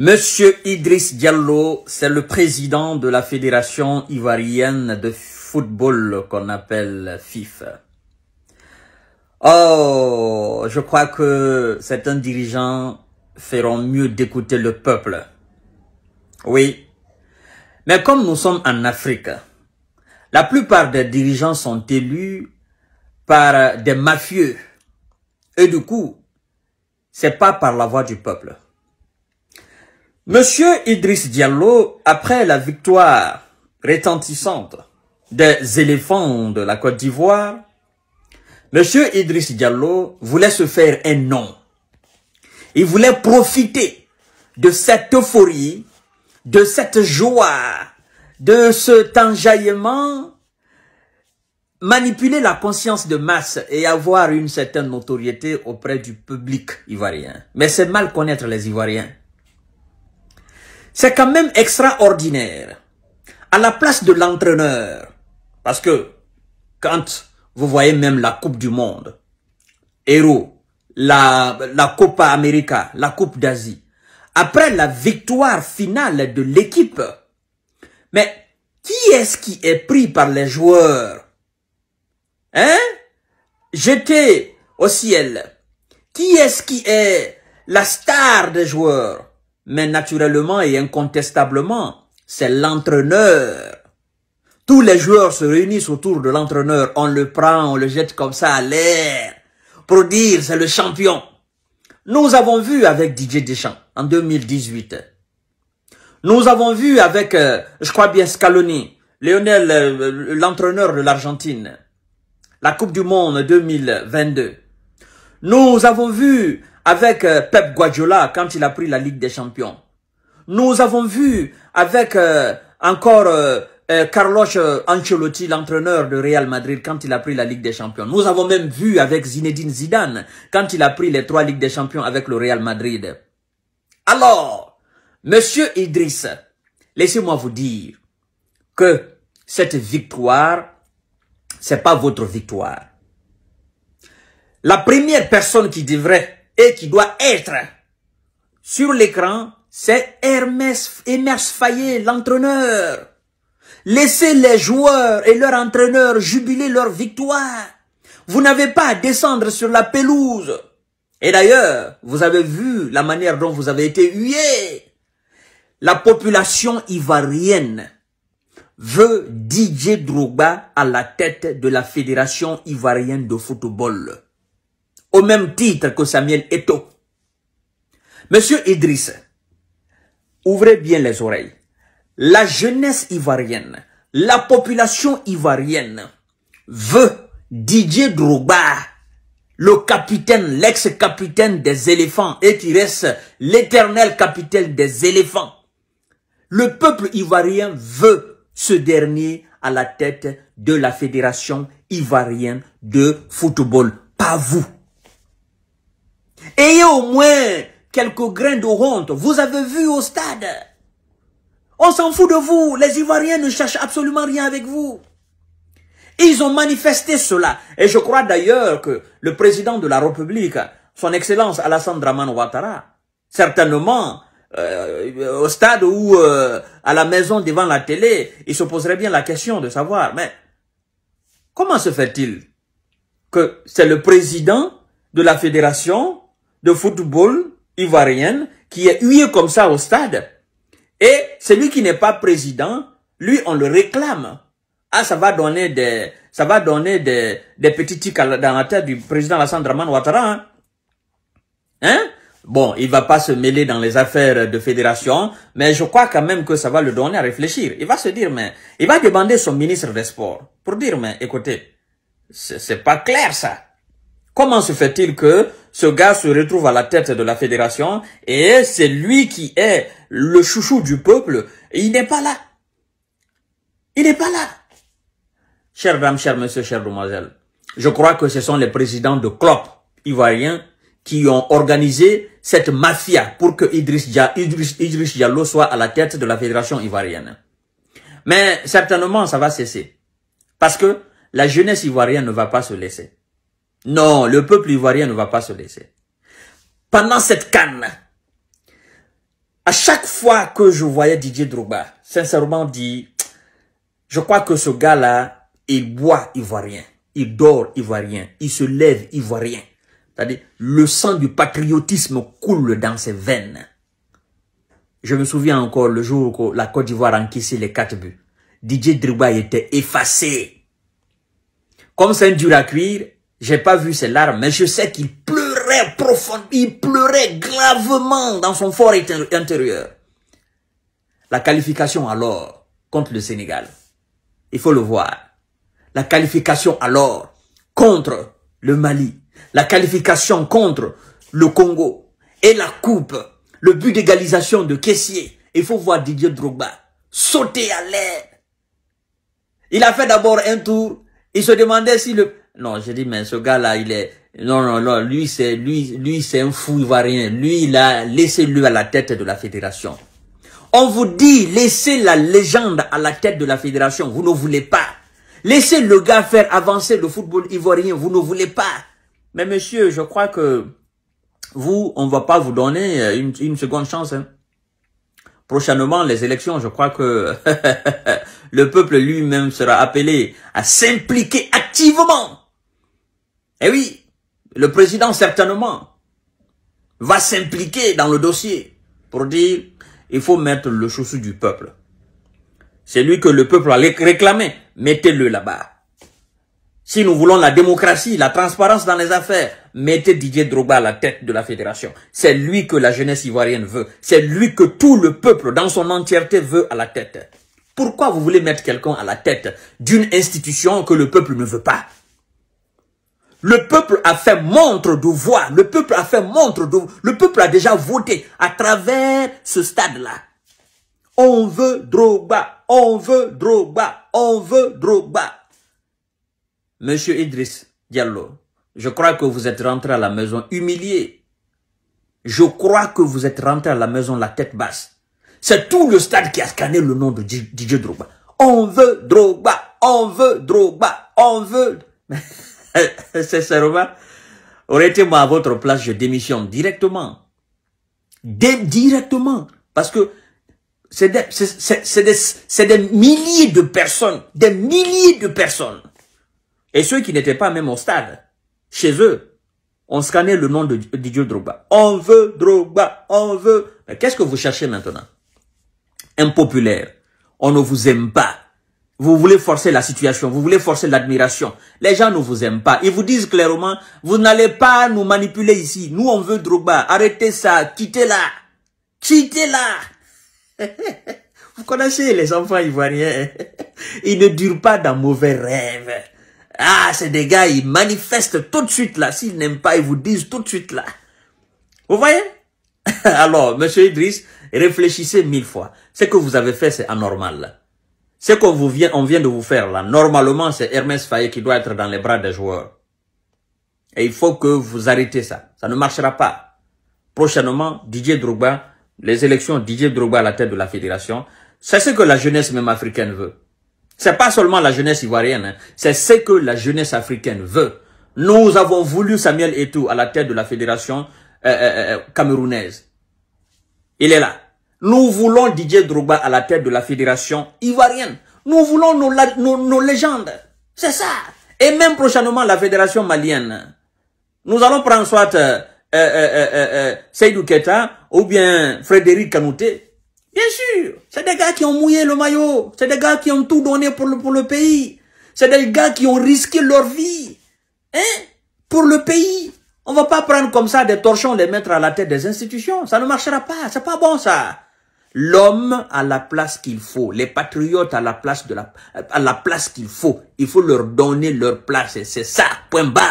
Monsieur Idriss Diallo, c'est le président de la Fédération ivoirienne de football qu'on appelle FIF. Oh, je crois que certains dirigeants feront mieux d'écouter le peuple. Oui. Mais comme nous sommes en Afrique, la plupart des dirigeants sont élus par des mafieux. Et du coup, c'est pas par la voix du peuple. Monsieur Idriss Diallo, après la victoire retentissante des éléphants de la Côte d'Ivoire, Monsieur Idriss Diallo voulait se faire un nom. Il voulait profiter de cette euphorie, de cette joie, de cet enjaillement, manipuler la conscience de masse et avoir une certaine notoriété auprès du public ivoirien. Mais c'est mal connaître les Ivoiriens. C'est quand même extraordinaire. À la place de l'entraîneur, parce que quand vous voyez même la Coupe du Monde, Héros, la, la Copa América, la Coupe d'Asie, après la victoire finale de l'équipe, mais qui est-ce qui est pris par les joueurs Hein Jeter au ciel. Qui est-ce qui est la star des joueurs mais naturellement et incontestablement, c'est l'entraîneur. Tous les joueurs se réunissent autour de l'entraîneur. On le prend, on le jette comme ça à l'air pour dire c'est le champion. Nous avons vu avec DJ Deschamps en 2018. Nous avons vu avec, euh, je crois bien, Scaloni, Lionel, euh, l'entraîneur de l'Argentine, la Coupe du Monde 2022. Nous avons vu avec euh, Pep Guardiola quand il a pris la Ligue des Champions. Nous avons vu avec euh, encore euh, Carlos Ancelotti, l'entraîneur de Real Madrid, quand il a pris la Ligue des Champions. Nous avons même vu avec Zinedine Zidane quand il a pris les trois Ligues des Champions avec le Real Madrid. Alors, Monsieur Idriss, laissez-moi vous dire que cette victoire, c'est pas votre victoire. La première personne qui devrait et qui doit être sur l'écran, c'est Hermès, Hermès Fayet, l'entraîneur. Laissez les joueurs et leur entraîneurs jubiler leur victoire. Vous n'avez pas à descendre sur la pelouse. Et d'ailleurs, vous avez vu la manière dont vous avez été hué. La population ivoirienne veut Didier Drogba à la tête de la Fédération ivoirienne de football au même titre que Samuel Eto. Monsieur Idriss, ouvrez bien les oreilles. La jeunesse ivoirienne, la population ivoirienne veut Didier Drogba, le capitaine, l'ex-capitaine des éléphants et qui reste l'éternel capitaine des éléphants. Le peuple ivoirien veut ce dernier à la tête de la Fédération ivoirienne de football, pas vous. Ayez au moins quelques grains de honte. Vous avez vu au stade. On s'en fout de vous. Les Ivoiriens ne cherchent absolument rien avec vous. Ils ont manifesté cela. Et je crois d'ailleurs que le président de la République, son Excellence Alassane Draman Ouattara, certainement, euh, au stade ou euh, à la maison devant la télé, il se poserait bien la question de savoir, mais comment se fait-il que c'est le président de la fédération de football ivoirienne qui est hué comme ça au stade. Et celui qui n'est pas président, lui, on le réclame. Ah, ça va donner des, ça va donner des, des petits tics dans la tête du président Alassane Draman Ouattara. Hein? hein? Bon, il va pas se mêler dans les affaires de fédération, mais je crois quand même que ça va le donner à réfléchir. Il va se dire, mais, il va demander son ministre des Sports pour dire, mais écoutez, c'est pas clair ça. Comment se fait-il que ce gars se retrouve à la tête de la fédération et c'est lui qui est le chouchou du peuple et il n'est pas là Il n'est pas là Chère dame, cher monsieur, chère demoiselle, je crois que ce sont les présidents de CLOP ivoiriens qui ont organisé cette mafia pour que Idriss Diallo soit à la tête de la fédération ivoirienne. Mais certainement, ça va cesser. Parce que la jeunesse ivoirienne ne va pas se laisser. Non, le peuple ivoirien ne va pas se laisser. Pendant cette canne, à chaque fois que je voyais Didier Drogba, sincèrement dit, je crois que ce gars-là, il boit ivoirien, il dort ivoirien, il se lève ivoirien. C'est-à-dire, le sang du patriotisme coule dans ses veines. Je me souviens encore le jour où la Côte d'Ivoire encaissait les quatre buts. Didier Drogba était effacé. Comme c'est un dur à cuire, j'ai pas vu ses larmes, mais je sais qu'il pleurait profondément, il pleurait gravement dans son fort intérieur. La qualification alors contre le Sénégal, il faut le voir. La qualification alors contre le Mali, la qualification contre le Congo et la coupe, le but d'égalisation de caissier Il faut voir Didier Drogba sauter à l'air. Il a fait d'abord un tour, il se demandait si le, non, j'ai dit, mais ce gars-là, il est, non, non, non, lui, c'est, lui, lui, c'est un fou ivoirien. Lui, il a, laissé lui à la tête de la fédération. On vous dit, laissez la légende à la tête de la fédération. Vous ne voulez pas. Laissez le gars faire avancer le football ivoirien. Vous ne voulez pas. Mais monsieur, je crois que vous, on va pas vous donner euh, une, une seconde chance. Hein. Prochainement, les élections, je crois que le peuple lui-même sera appelé à s'impliquer activement eh oui, le président certainement va s'impliquer dans le dossier pour dire il faut mettre le chaussou du peuple. C'est lui que le peuple allait réclamer. Mettez-le là-bas. Si nous voulons la démocratie, la transparence dans les affaires, mettez Didier Drogba à la tête de la fédération. C'est lui que la jeunesse ivoirienne veut. C'est lui que tout le peuple dans son entièreté veut à la tête. Pourquoi vous voulez mettre quelqu'un à la tête d'une institution que le peuple ne veut pas le peuple a fait montre de voix. Le peuple a fait montre de... Le peuple a déjà voté à travers ce stade-là. On veut Droba. On veut Droba. On veut Droba. Monsieur Idriss Diallo, je crois que vous êtes rentré à la maison humilié. Je crois que vous êtes rentré à la maison la tête basse. C'est tout le stade qui a scanné le nom de Didier Droba. On veut Droba. On veut Droba. On veut... sincèrement, aurait été moi à votre place, je démissionne directement. directement. Parce que c'est des, milliers de personnes, des milliers de personnes. Et ceux qui n'étaient pas même au stade, chez eux, on scannait le nom de, de Didier Drogba. On veut Drogba, on veut. Qu'est-ce que vous cherchez maintenant Impopulaire. On ne vous aime pas. Vous voulez forcer la situation, vous voulez forcer l'admiration. Les gens ne vous aiment pas. Ils vous disent clairement, vous n'allez pas nous manipuler ici. Nous, on veut Drogba. Arrêtez ça, quittez-la. Quittez-la. vous connaissez les enfants ivoiriens. Hein. Ils ne durent pas dans mauvais rêves. Ah, c'est des gars, ils manifestent tout de suite là. S'ils n'aiment pas, ils vous disent tout de suite là. Vous voyez Alors, monsieur Idriss, réfléchissez mille fois. Ce que vous avez fait, c'est anormal. Ce qu'on vous vient, on vient de vous faire là, normalement, c'est Hermès Faye qui doit être dans les bras des joueurs. Et il faut que vous arrêtez ça. Ça ne marchera pas. Prochainement, Didier Drogba, les élections, Didier Drogba à la tête de la fédération, c'est ce que la jeunesse même africaine veut. C'est pas seulement la jeunesse ivoirienne, hein. c'est ce que la jeunesse africaine veut. Nous avons voulu Samuel Eto'o à la tête de la fédération euh, euh, euh, camerounaise. Il est là. Nous voulons Didier Drogba à la tête de la fédération ivoirienne. Nous voulons nos, nos, légendes. C'est ça. Et même prochainement, la fédération malienne. Nous allons prendre soit euh, euh, euh, Seydou Keta ou bien Frédéric Kanouté. Bien sûr, c'est des gars qui ont mouillé le maillot. C'est des gars qui ont tout donné pour le, pour le pays. C'est des gars qui ont risqué leur vie. Hein? Pour le pays. On va pas prendre comme ça des torchons, les mettre à la tête des institutions. Ça ne marchera pas. C'est pas bon, ça. L'homme à la place qu'il faut, les patriotes à la place de la, à la place qu'il faut. Il faut leur donner leur place et c'est ça, point bas.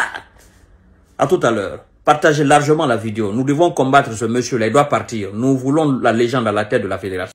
À tout à l'heure. Partagez largement la vidéo. Nous devons combattre ce monsieur-là. Il doit partir. Nous voulons la légende à la tête de la fédération.